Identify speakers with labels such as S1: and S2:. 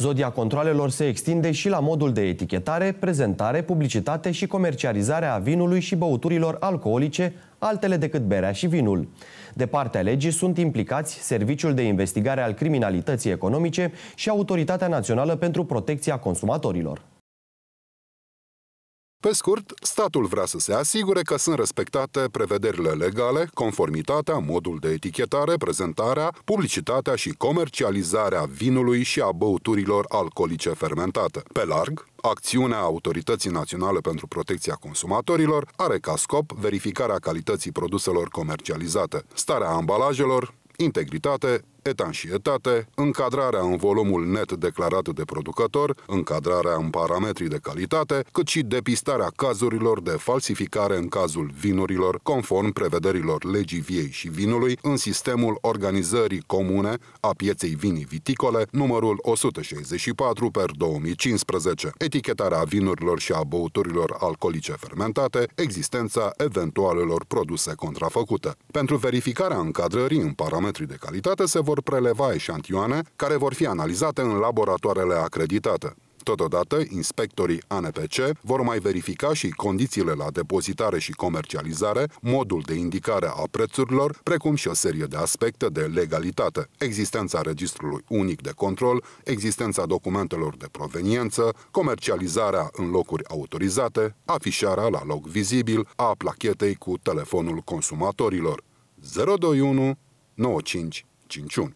S1: Zodia controlelor se extinde și la modul de etichetare, prezentare, publicitate și comercializare a vinului și băuturilor alcoolice, altele decât berea și vinul. De partea legii sunt implicați Serviciul de Investigare al Criminalității Economice și Autoritatea Națională pentru Protecția Consumatorilor. Pe scurt,
S2: statul vrea să se asigure că sunt respectate prevederile legale, conformitatea, modul de etichetare, prezentarea, publicitatea și comercializarea vinului și a băuturilor alcoolice fermentate. Pe larg, Acțiunea Autorității Naționale pentru Protecția Consumatorilor are ca scop verificarea calității produselor comercializate, starea ambalajelor, integritate, etanșietate, încadrarea în volumul net declarat de producător, încadrarea în parametrii de calitate, cât și depistarea cazurilor de falsificare în cazul vinurilor, conform prevederilor legii viei și vinului, în sistemul organizării comune a pieței vinii viticole, numărul 164 per 2015, etichetarea vinurilor și a băuturilor alcoolice fermentate, existența eventualelor produse contrafăcute. Pentru verificarea încadrării în parametrii de calitate se vor vor preleva eșantioane care vor fi analizate în laboratoarele acreditate. Totodată, inspectorii ANPC vor mai verifica și condițiile la depozitare și comercializare, modul de indicare a prețurilor, precum și o serie de aspecte de legalitate, existența registrului unic de control, existența documentelor de proveniență, comercializarea în locuri autorizate, afișarea la loc vizibil a plachetei cu telefonul consumatorilor. 021 95青春。